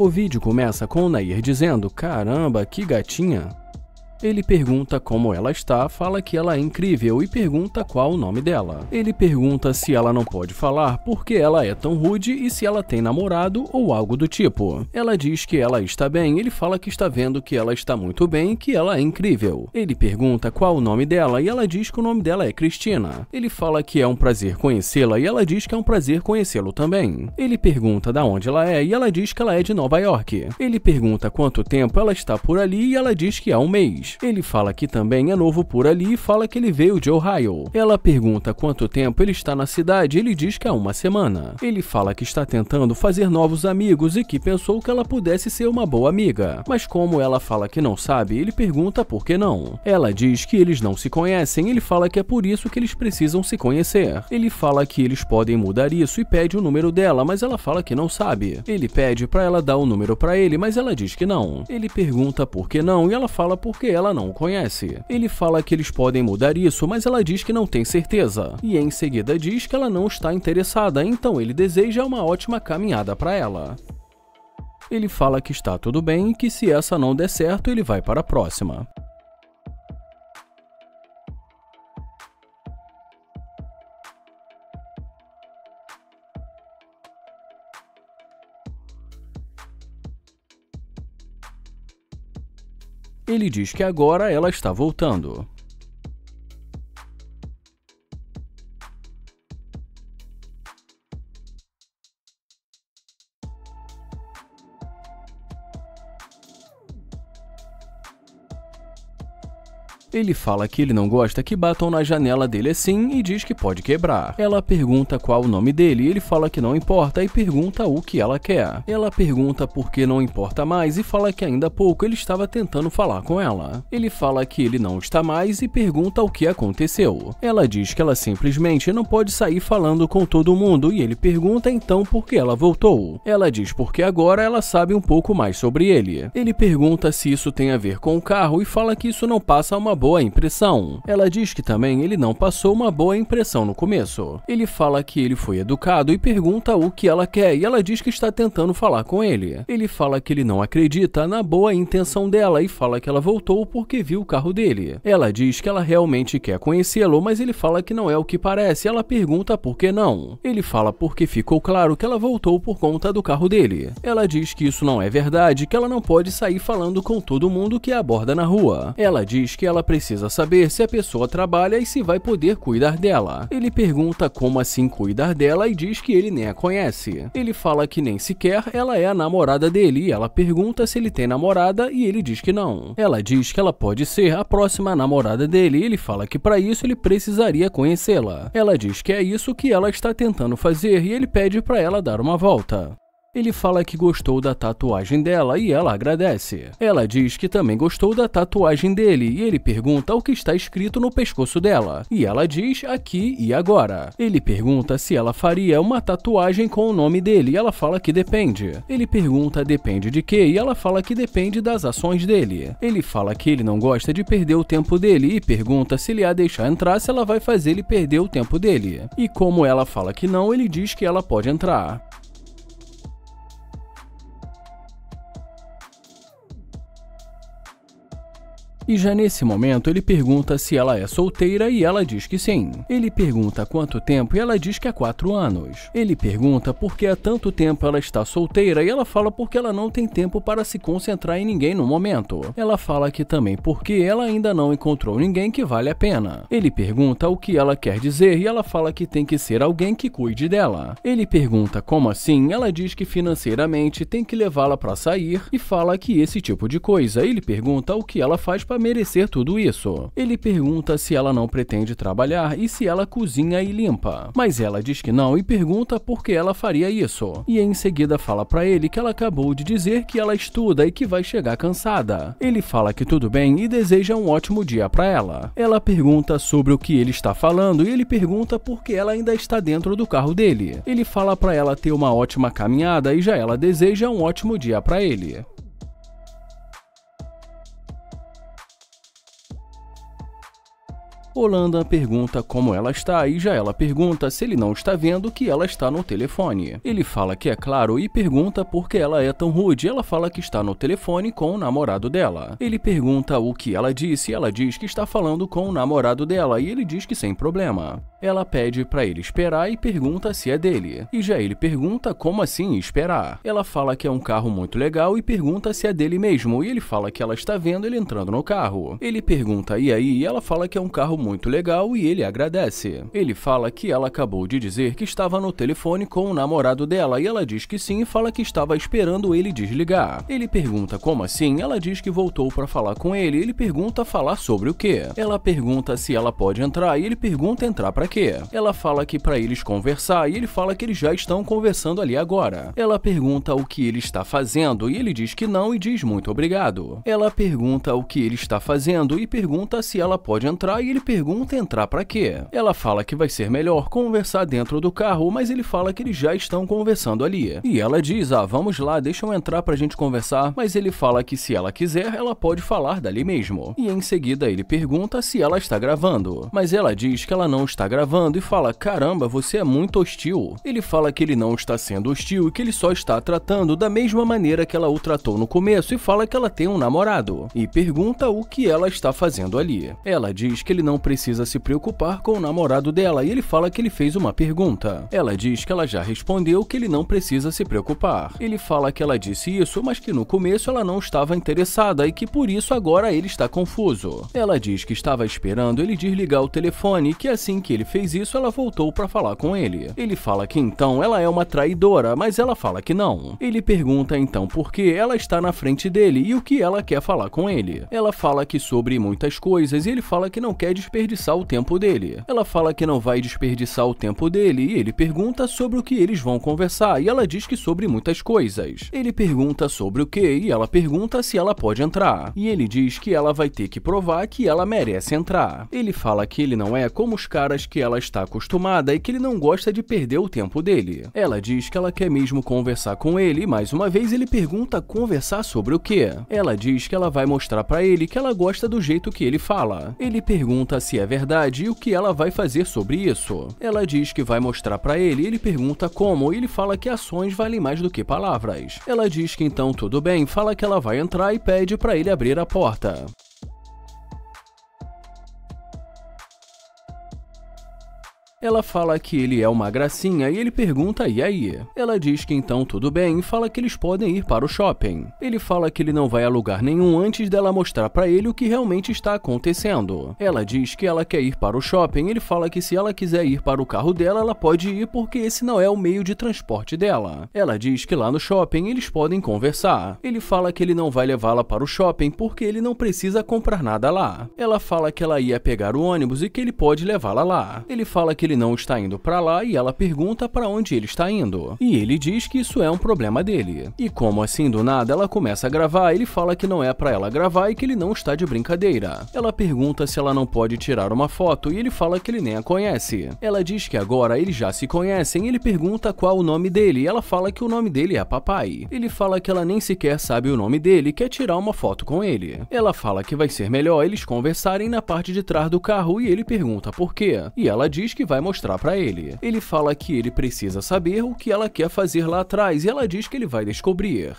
O vídeo começa com o Nair dizendo: Caramba, que gatinha! Ele pergunta como ela está, fala que ela é incrível e pergunta qual o nome dela. Ele pergunta se ela não pode falar porque ela é tão rude e se ela tem namorado ou algo do tipo. Ela diz que ela está bem, ele fala que está vendo que ela está muito bem e que ela é incrível. Ele pergunta qual o nome dela e ela diz que o nome dela é Cristina. Ele fala que é um prazer conhecê-la e ela diz que é um prazer conhecê-lo também. Ele pergunta da onde ela é e ela diz que ela é de Nova York. Ele pergunta quanto tempo ela está por ali e ela diz que há um mês. Ele fala que também é novo por ali e fala que ele veio de Ohio. Ela pergunta quanto tempo ele está na cidade e ele diz que há é uma semana. Ele fala que está tentando fazer novos amigos e que pensou que ela pudesse ser uma boa amiga. Mas como ela fala que não sabe, ele pergunta por que não. Ela diz que eles não se conhecem, ele fala que é por isso que eles precisam se conhecer. Ele fala que eles podem mudar isso e pede o número dela, mas ela fala que não sabe. Ele pede para ela dar o número para ele, mas ela diz que não. Ele pergunta por que não e ela fala porque ela não conhece. Ele fala que eles podem mudar isso, mas ela diz que não tem certeza. E em seguida diz que ela não está interessada, então ele deseja uma ótima caminhada para ela. Ele fala que está tudo bem e que se essa não der certo, ele vai para a próxima. Ele diz que agora ela está voltando. Ele fala que ele não gosta que batam na janela dele assim e diz que pode quebrar. Ela pergunta qual o nome dele, ele fala que não importa e pergunta o que ela quer. Ela pergunta por que não importa mais e fala que ainda há pouco ele estava tentando falar com ela. Ele fala que ele não está mais e pergunta o que aconteceu. Ela diz que ela simplesmente não pode sair falando com todo mundo e ele pergunta então por que ela voltou. Ela diz porque agora ela sabe um pouco mais sobre ele. Ele pergunta se isso tem a ver com o carro e fala que isso não passa uma boa impressão. Ela diz que também ele não passou uma boa impressão no começo. Ele fala que ele foi educado e pergunta o que ela quer e ela diz que está tentando falar com ele. Ele fala que ele não acredita na boa intenção dela e fala que ela voltou porque viu o carro dele. Ela diz que ela realmente quer conhecê-lo, mas ele fala que não é o que parece. Ela pergunta por que não. Ele fala porque ficou claro que ela voltou por conta do carro dele. Ela diz que isso não é verdade, que ela não pode sair falando com todo mundo que aborda na rua. Ela diz que ela precisa saber se a pessoa trabalha e se vai poder cuidar dela. Ele pergunta como assim cuidar dela e diz que ele nem a conhece. Ele fala que nem sequer ela é a namorada dele e ela pergunta se ele tem namorada e ele diz que não. Ela diz que ela pode ser a próxima namorada dele e ele fala que para isso ele precisaria conhecê-la. Ela diz que é isso que ela está tentando fazer e ele pede para ela dar uma volta. Ele fala que gostou da tatuagem dela e ela agradece. Ela diz que também gostou da tatuagem dele e ele pergunta o que está escrito no pescoço dela. E ela diz aqui e agora. Ele pergunta se ela faria uma tatuagem com o nome dele e ela fala que depende. Ele pergunta depende de quê e ela fala que depende das ações dele. Ele fala que ele não gosta de perder o tempo dele e pergunta se ele a deixar entrar se ela vai fazer ele perder o tempo dele. E como ela fala que não, ele diz que ela pode entrar. E já nesse momento, ele pergunta se ela é solteira e ela diz que sim. Ele pergunta há quanto tempo e ela diz que há é quatro anos. Ele pergunta por que há tanto tempo ela está solteira e ela fala porque ela não tem tempo para se concentrar em ninguém no momento. Ela fala que também porque ela ainda não encontrou ninguém que vale a pena. Ele pergunta o que ela quer dizer e ela fala que tem que ser alguém que cuide dela. Ele pergunta como assim, ela diz que financeiramente tem que levá-la para sair e fala que esse tipo de coisa. Ele pergunta o que ela faz para merecer tudo isso. Ele pergunta se ela não pretende trabalhar e se ela cozinha e limpa. Mas ela diz que não e pergunta por que ela faria isso. E em seguida fala para ele que ela acabou de dizer que ela estuda e que vai chegar cansada. Ele fala que tudo bem e deseja um ótimo dia para ela. Ela pergunta sobre o que ele está falando e ele pergunta por que ela ainda está dentro do carro dele. Ele fala para ela ter uma ótima caminhada e já ela deseja um ótimo dia para ele. Holanda pergunta como ela está e já ela pergunta se ele não está vendo que ela está no telefone. Ele fala que é claro e pergunta por que ela é tão rude. Ela fala que está no telefone com o namorado dela. Ele pergunta o que ela disse. Ela diz que está falando com o namorado dela e ele diz que sem problema. Ela pede para ele esperar e pergunta se é dele. E já ele pergunta como assim esperar. Ela fala que é um carro muito legal e pergunta se é dele mesmo. E ele fala que ela está vendo ele entrando no carro. Ele pergunta e aí e ela fala que é um carro muito muito legal e ele agradece. Ele fala que ela acabou de dizer que estava no telefone com o namorado dela e ela diz que sim e fala que estava esperando ele desligar. Ele pergunta como assim, ela diz que voltou para falar com ele, ele pergunta falar sobre o que. Ela pergunta se ela pode entrar e ele pergunta entrar para quê. Ela fala que para eles conversar e ele fala que eles já estão conversando ali agora. Ela pergunta o que ele está fazendo e ele diz que não e diz muito obrigado. Ela pergunta o que ele está fazendo e pergunta se ela pode entrar e ele pergunta é entrar para quê. Ela fala que vai ser melhor conversar dentro do carro, mas ele fala que eles já estão conversando ali. E ela diz, ah, vamos lá, deixam entrar pra gente conversar, mas ele fala que se ela quiser, ela pode falar dali mesmo. E em seguida ele pergunta se ela está gravando, mas ela diz que ela não está gravando e fala, caramba, você é muito hostil. Ele fala que ele não está sendo hostil e que ele só está tratando da mesma maneira que ela o tratou no começo e fala que ela tem um namorado. E pergunta o que ela está fazendo ali. Ela diz que ele não não precisa se preocupar com o namorado dela e ele fala que ele fez uma pergunta. Ela diz que ela já respondeu que ele não precisa se preocupar. Ele fala que ela disse isso, mas que no começo ela não estava interessada e que por isso agora ele está confuso. Ela diz que estava esperando ele desligar o telefone e que assim que ele fez isso ela voltou para falar com ele. Ele fala que então ela é uma traidora, mas ela fala que não. Ele pergunta então por que ela está na frente dele e o que ela quer falar com ele. Ela fala que sobre muitas coisas e ele fala que não quer desperdiçar o tempo dele. Ela fala que não vai desperdiçar o tempo dele e ele pergunta sobre o que eles vão conversar e ela diz que sobre muitas coisas. Ele pergunta sobre o que e ela pergunta se ela pode entrar. E ele diz que ela vai ter que provar que ela merece entrar. Ele fala que ele não é como os caras que ela está acostumada e que ele não gosta de perder o tempo dele. Ela diz que ela quer mesmo conversar com ele e mais uma vez ele pergunta conversar sobre o que. Ela diz que ela vai mostrar para ele que ela gosta do jeito que ele fala. Ele pergunta se é verdade e o que ela vai fazer sobre isso. Ela diz que vai mostrar para ele, ele pergunta como e ele fala que ações valem mais do que palavras. Ela diz que então tudo bem, fala que ela vai entrar e pede para ele abrir a porta. Ela fala que ele é uma gracinha e ele pergunta e aí? Ela diz que então tudo bem e fala que eles podem ir para o shopping. Ele fala que ele não vai a lugar nenhum antes dela mostrar para ele o que realmente está acontecendo. Ela diz que ela quer ir para o shopping, ele fala que se ela quiser ir para o carro dela, ela pode ir porque esse não é o meio de transporte dela. Ela diz que lá no shopping eles podem conversar. Ele fala que ele não vai levá-la para o shopping porque ele não precisa comprar nada lá. Ela fala que ela ia pegar o ônibus e que ele pode levá-la lá. Ele fala que ele não está indo para lá e ela pergunta para onde ele está indo. E ele diz que isso é um problema dele. E como assim do nada ela começa a gravar, ele fala que não é para ela gravar e que ele não está de brincadeira. Ela pergunta se ela não pode tirar uma foto e ele fala que ele nem a conhece. Ela diz que agora eles já se conhecem e ele pergunta qual o nome dele e ela fala que o nome dele é papai. Ele fala que ela nem sequer sabe o nome dele e quer tirar uma foto com ele. Ela fala que vai ser melhor eles conversarem na parte de trás do carro e ele pergunta por quê. E ela diz que vai vai mostrar para ele. Ele fala que ele precisa saber o que ela quer fazer lá atrás e ela diz que ele vai descobrir.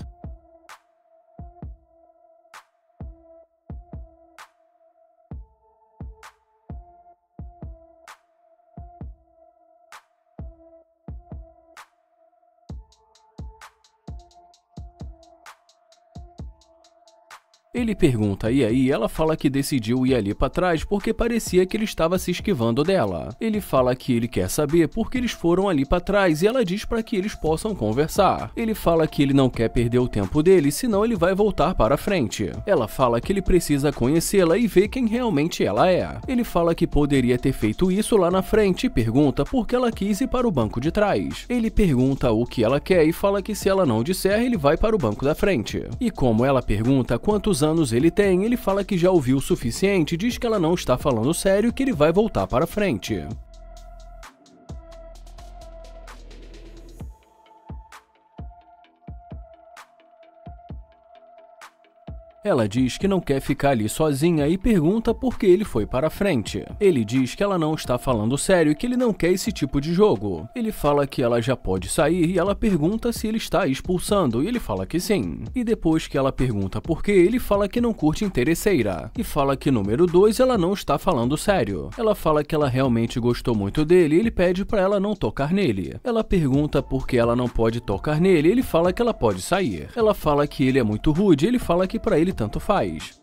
Ele pergunta e aí ela fala que decidiu ir ali para trás porque parecia que ele estava se esquivando dela. Ele fala que ele quer saber porque eles foram ali para trás e ela diz para que eles possam conversar. Ele fala que ele não quer perder o tempo dele, senão ele vai voltar para frente. Ela fala que ele precisa conhecê-la e ver quem realmente ela é. Ele fala que poderia ter feito isso lá na frente e pergunta por que ela quis ir para o banco de trás. Ele pergunta o que ela quer e fala que se ela não disser, ele vai para o banco da frente. E como ela pergunta quantos quantos anos ele tem, ele fala que já ouviu o suficiente, diz que ela não está falando sério e que ele vai voltar para frente. Ela diz que não quer ficar ali sozinha e pergunta por que ele foi para frente. Ele diz que ela não está falando sério e que ele não quer esse tipo de jogo. Ele fala que ela já pode sair e ela pergunta se ele está expulsando e ele fala que sim. E depois que ela pergunta por que, ele fala que não curte interesseira. E fala que número 2 ela não está falando sério. Ela fala que ela realmente gostou muito dele e ele pede para ela não tocar nele. Ela pergunta por que ela não pode tocar nele ele fala que ela pode sair. Ela fala que ele é muito rude ele fala que para ele ele tanto faz.